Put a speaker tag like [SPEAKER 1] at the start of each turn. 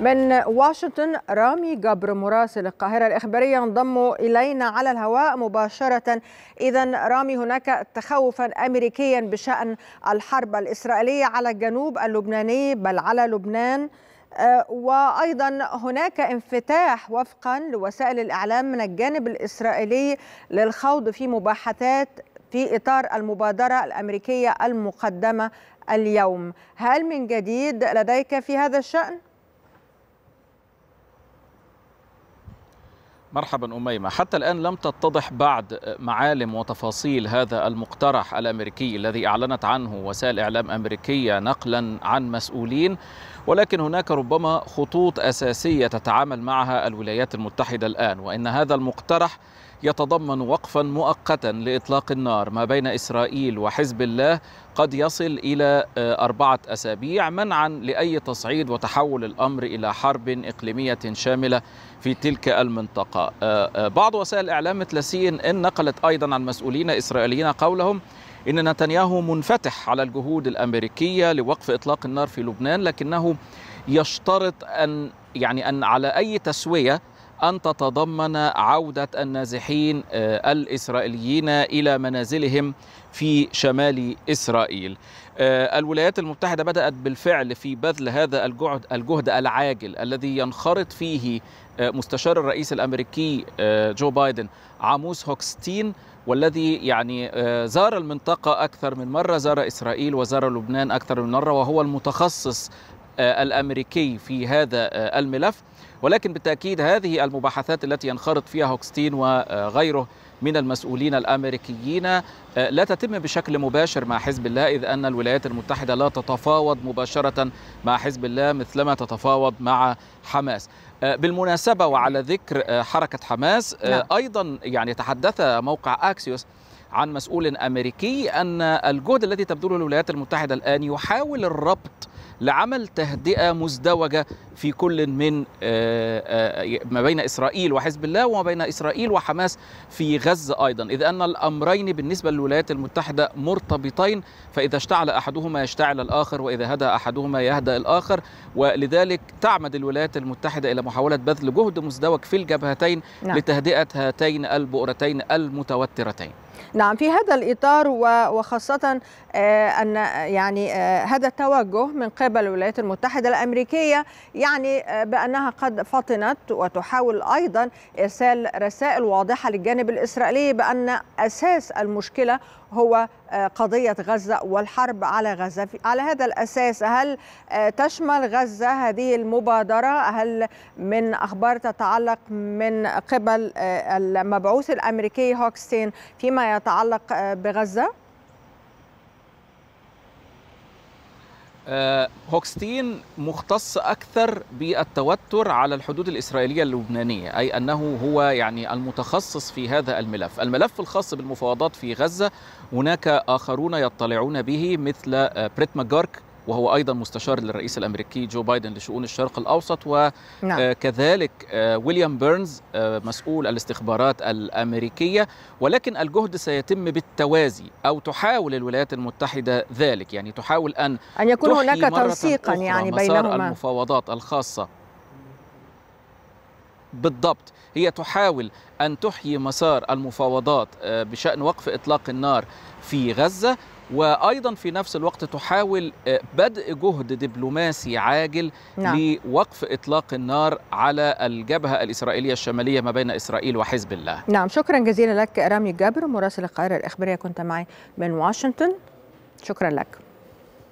[SPEAKER 1] من واشنطن رامي جبر مراسل القاهرة الإخبارية انضم إلينا على الهواء مباشرة إذا رامي هناك تخوفا أمريكيا بشأن الحرب الإسرائيلية على الجنوب اللبناني بل على لبنان آه، وايضا هناك انفتاح وفقا لوسائل الاعلام من الجانب الاسرائيلي للخوض في مباحثات في اطار المبادره الامريكيه المقدمه اليوم هل من جديد لديك في هذا الشان
[SPEAKER 2] مرحبا أميمة حتى الآن لم تتضح بعد معالم وتفاصيل هذا المقترح الأمريكي الذي أعلنت عنه وسائل إعلام أمريكية نقلا عن مسؤولين ولكن هناك ربما خطوط أساسية تتعامل معها الولايات المتحدة الآن وإن هذا المقترح يتضمن وقفا مؤقتا لاطلاق النار ما بين اسرائيل وحزب الله قد يصل الى آه، اربعه اسابيع منعا لاي تصعيد وتحول الامر الى حرب اقليميه شامله في تلك المنطقه. آه، آه، بعض وسائل الاعلام مثل سي ان ان نقلت ايضا عن مسؤولين اسرائيليين قولهم ان نتنياهو منفتح على الجهود الامريكيه لوقف اطلاق النار في لبنان لكنه يشترط ان يعني ان على اي تسويه أن تتضمن عودة النازحين آه، الإسرائيليين إلى منازلهم في شمال إسرائيل آه، الولايات المتحدة بدأت بالفعل في بذل هذا الجهد, الجهد العاجل الذي ينخرط فيه آه، مستشار الرئيس الأمريكي جو بايدن عاموس هوكستين والذي يعني زار المنطقة أكثر من مرة زار إسرائيل وزار لبنان أكثر من مرة وهو المتخصص آه، الامريكي في هذا آه، الملف ولكن بالتاكيد هذه المباحثات التي ينخرط فيها هوكستين وغيره من المسؤولين الامريكيين آه، لا تتم بشكل مباشر مع حزب الله اذ ان الولايات المتحده لا تتفاوض مباشره مع حزب الله مثلما تتفاوض مع حماس. بالمناسبه وعلى ذكر حركه حماس نعم. ايضا يعني تحدث موقع اكسيوس عن مسؤول امريكي ان الجهد الذي تبذله الولايات المتحده الان يحاول الربط لعمل تهدئه مزدوجه في كل من آه، آه، ما بين اسرائيل وحزب الله وما بين اسرائيل وحماس في غزه ايضا، اذ ان الامرين بالنسبه للولايات المتحده مرتبطين فاذا اشتعل احدهما يشتعل الاخر واذا هدأ احدهما يهدأ الاخر ولذلك تعمد الولايات المتحده الى محاوله بذل جهد مزدوج في الجبهتين نعم. لتهدئه هاتين البؤرتين المتوترتين.
[SPEAKER 1] نعم في هذا الإطار وخاصة آه، أن آه، يعني آه، هذا التوجه من قبل الولايات المتحدة الأمريكية يعني بأنها قد فطنت وتحاول أيضا إرسال رسائل واضحة للجانب الإسرائيلي بأن أساس المشكلة هو آه، قضية غزة والحرب على غزة على هذا الأساس هل آه، تشمل غزة هذه المبادرة هل من أخبار تتعلق من قبل آه، المبعوث الأمريكي هوكستين فيما يتعلق بغزة؟
[SPEAKER 2] آه، هوكستين مختص أكثر بالتوتر على الحدود الإسرائيلية اللبنانية أي أنه هو يعني المتخصص في هذا الملف الملف الخاص بالمفاوضات في غزة هناك آخرون يطلعون به مثل آه، بريت ماجارك وهو أيضا مستشار للرئيس الأمريكي جو بايدن لشؤون الشرق الأوسط وكذلك نعم. آه، آه، ويليام بيرنز آه، مسؤول الاستخبارات الأمريكية ولكن الجهد سيتم بالتوازي أو تحاول الولايات المتحدة ذلك يعني تحاول أن أن يكون هناك تنسيقا يعني بينهما المفاوضات الخاصة بالضبط هي تحاول أن تحيي مسار المفاوضات بشأن وقف إطلاق النار في غزة وايضا في نفس الوقت تحاول آه، بدء جهد دبلوماسي عاجل نعم. لوقف اطلاق النار على الجبهه الاسرائيليه الشماليه ما بين اسرائيل وحزب الله.
[SPEAKER 1] نعم شكرا جزيلا لك رامي جبر مراسل القاهره الاخباريه كنت معي من واشنطن شكرا لك.